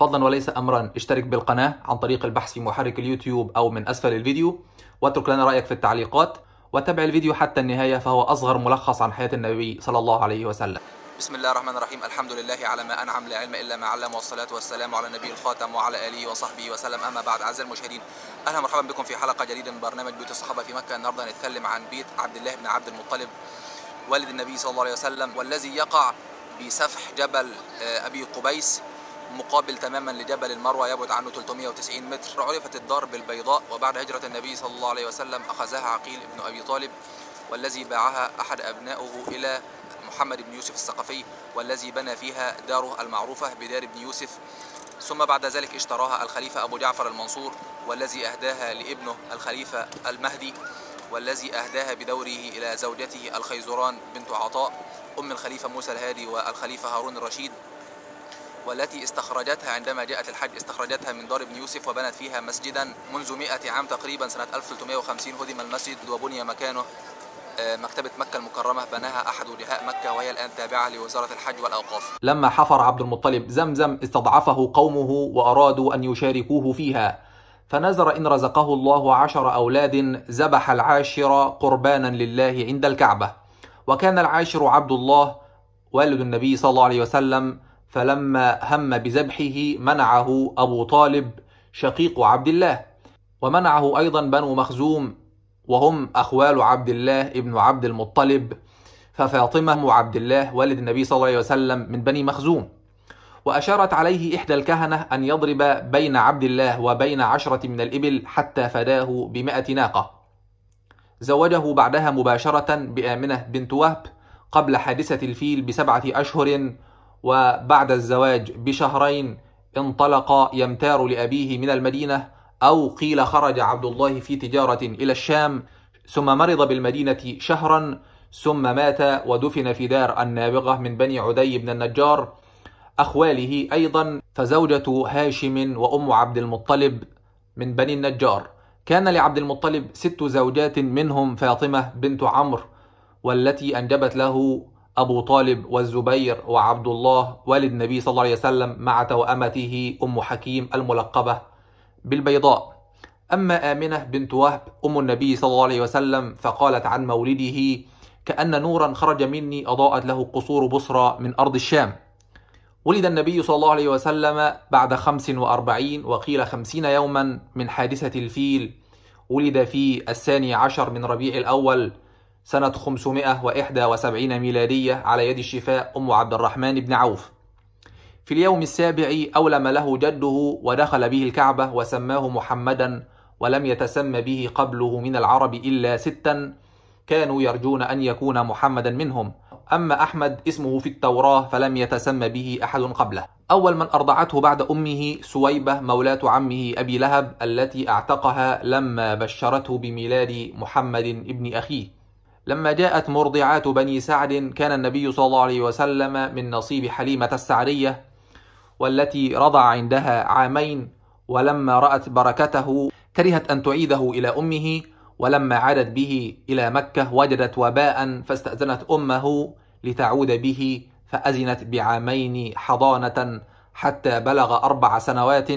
فضلا وليس امرا اشترك بالقناه عن طريق البحث في محرك اليوتيوب او من اسفل الفيديو واترك لنا رايك في التعليقات وتابع الفيديو حتى النهايه فهو اصغر ملخص عن حياه النبي صلى الله عليه وسلم بسم الله الرحمن الرحيم الحمد لله على ما أنعم لا علم إلا ما علم والصلاة والسلام على النبي الخاتم وعلى آله وصحبه وسلم أما بعد أعزائي المشاهدين أهلا مرحبا بكم في حلقة جديدة من برنامج بيوت الصحابة في مكة النهاردة هنتكلم عن بيت عبد الله بن عبد المطلب والد النبي صلى الله عليه وسلم والذي يقع بسفح جبل آه، أبي قبيس مقابل تماما لجبل المروه يبعد عنه 390 متر عرفت الدار بالبيضاء وبعد هجره النبي صلى الله عليه وسلم اخذها عقيل بن ابي طالب والذي باعها احد ابنائه الى محمد بن يوسف الثقفي والذي بنى فيها داره المعروفه بدار ابن يوسف ثم بعد ذلك اشتراها الخليفه ابو جعفر المنصور والذي اهداها لابنه الخليفه المهدي والذي أهداها بدوره إلى زوجته الخيزران بنت عطاء أم الخليفة موسى الهادي والخليفة هارون الرشيد والتي استخرجتها عندما جاءت الحج استخرجتها من دار ابن يوسف وبنت فيها مسجدا منذ 100 عام تقريبا سنة 1350 هدم المسجد وبني مكانه آه، مكتبة مكة المكرمة بناها أحد وجهاء مكة وهي الآن تابعة لوزارة الحج والأوقاف لما حفر عبد المطلب زمزم استضعفه قومه وأرادوا أن يشاركوه فيها فنذر إن رزقه الله عشر أولاد ذبح العاشر قربانا لله عند الكعبة وكان العاشر عبد الله والد النبي صلى الله عليه وسلم فلما هم بذبحه منعه أبو طالب شقيق عبد الله ومنعه أيضا بنو مخزوم وهم أخوال عبد الله ابن عبد المطلب ففاطمة عبد الله والد النبي صلى الله عليه وسلم من بني مخزوم وأشارت عليه إحدى الكهنة أن يضرب بين عبد الله وبين عشرة من الإبل حتى فداه بمائة ناقة زوجه بعدها مباشرة بآمنة بنت وهب قبل حادثة الفيل بسبعة أشهر وبعد الزواج بشهرين انطلق يمتار لأبيه من المدينة أو قيل خرج عبد الله في تجارة إلى الشام ثم مرض بالمدينة شهرا ثم مات ودفن في دار النابغة من بني عدي بن النجار أخواله أيضا فزوجة هاشم وأم عبد المطلب من بني النجار كان لعبد المطلب ست زوجات منهم فاطمة بنت عمرو والتي أنجبت له أبو طالب والزبير وعبد الله والد النبي صلى الله عليه وسلم مع توأمته أم حكيم الملقبة بالبيضاء أما آمنة بنت وهب أم النبي صلى الله عليه وسلم فقالت عن مولده كأن نورا خرج مني أضاءت له قصور بصرى من أرض الشام ولد النبي صلى الله عليه وسلم بعد خمس وأربعين وقيل خمسين يوما من حادثة الفيل ولد في الثاني عشر من ربيع الأول سنة 571 ميلادية على يد الشفاء أم عبد الرحمن بن عوف في اليوم السابع أولم له جده ودخل به الكعبة وسماه محمدا ولم يتسم به قبله من العرب إلا ستا كانوا يرجون أن يكون محمدا منهم أما أحمد اسمه في التوراة فلم يتسم به أحد قبله أول من أرضعته بعد أمه سويبة مولاة عمه أبي لهب التي اعتقها لما بشرته بميلاد محمد ابن أخيه لما جاءت مرضعات بني سعد كان النبي صلى الله عليه وسلم من نصيب حليمة السعدية والتي رضع عندها عامين ولما رأت بركته كرهت أن تعيده إلى أمه ولما عادت به إلى مكة وجدت وباء فاستأذنت أمه لتعود به فأزنت بعامين حضانة حتى بلغ أربع سنوات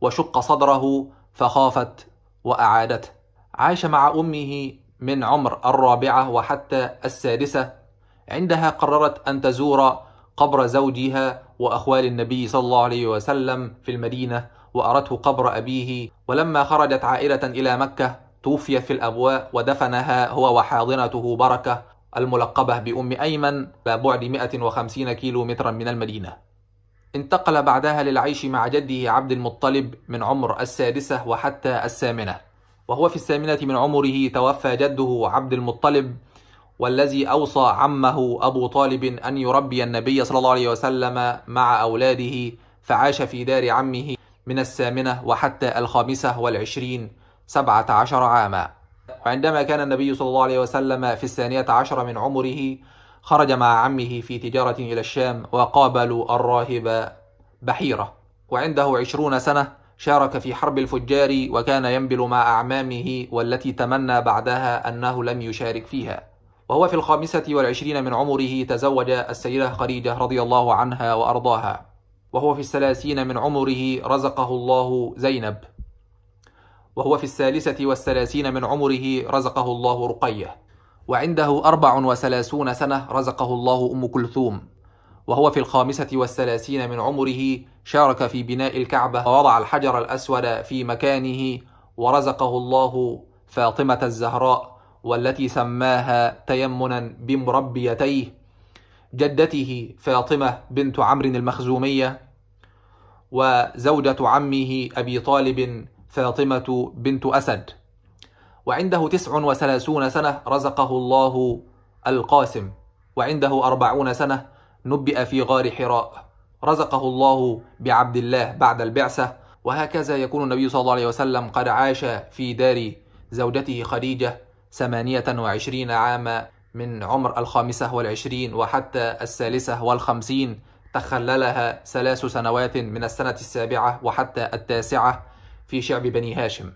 وشق صدره فخافت وأعادته عاش مع أمه من عمر الرابعة وحتى السادسة عندها قررت أن تزور قبر زوجها وأخوال النبي صلى الله عليه وسلم في المدينة وأرته قبر أبيه ولما خرجت عائلة إلى مكة توفيت في الأبواء ودفنها هو وحاضنته بركة الملقبة بأم أيمن بعد 150 كيلو مترا من المدينة انتقل بعدها للعيش مع جده عبد المطلب من عمر السادسة وحتى الثامنة وهو في الثامنة من عمره توفى جده عبد المطلب والذي أوصى عمه أبو طالب أن يربي النبي صلى الله عليه وسلم مع أولاده فعاش في دار عمه من الثامنة وحتى الخامسة والعشرين سبعة عشر عاما وعندما كان النبي صلى الله عليه وسلم في الثانية عشر من عمره خرج مع عمه في تجارة إلى الشام وقابلوا الراهب بحيرة وعنده عشرون سنة شارك في حرب الفجار وكان ينبل مع أعمامه والتي تمنى بعدها أنه لم يشارك فيها وهو في الخامسة والعشرين من عمره تزوج السيدة خديجة رضي الله عنها وأرضاها وهو في الثلاثين من عمره رزقه الله زينب وهو في الثالثة والثلاثين من عمره رزقه الله رقية وعنده أربع وثلاثون سنة رزقه الله أم كلثوم وهو في الخامسة والثلاثين من عمره شارك في بناء الكعبة ووضع الحجر الأسود في مكانه ورزقه الله فاطمة الزهراء والتي سماها تيمنا بمربيتيه جدته فاطمة بنت عمرو المخزومية وزوجة عمه أبي طالب فاطمة بنت أسد وعنده تسع وثلاثون سنة رزقه الله القاسم وعنده أربعون سنة نبئ في غار حراء رزقه الله بعبد الله بعد البعثة وهكذا يكون النبي صلى الله عليه وسلم قد عاش في دار زوجته خديجة ثمانية وعشرين عاما من عمر الخامسة والعشرين وحتى الثالثة والخمسين تخللها ثلاث سنوات من السنة السابعة وحتى التاسعة في شعب بني هاشم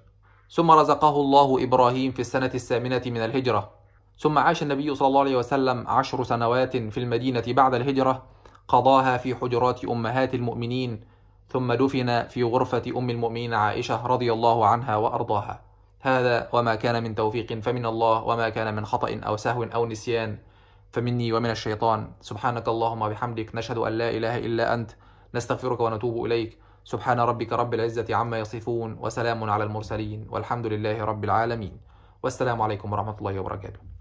ثم رزقه الله إبراهيم في السنة الثامنة من الهجرة ثم عاش النبي صلى الله عليه وسلم عشر سنوات في المدينة بعد الهجرة قضاها في حجرات أمهات المؤمنين ثم دفن في غرفة أم المؤمنين عائشة رضي الله عنها وأرضاها هذا وما كان من توفيق فمن الله وما كان من خطأ أو سهو أو نسيان فمني ومن الشيطان سبحانك اللهم وبحمدك نشهد أن لا إله إلا أنت نستغفرك ونتوب إليك سبحان ربك رب العزة عما يصفون وسلام على المرسلين والحمد لله رب العالمين والسلام عليكم ورحمة الله وبركاته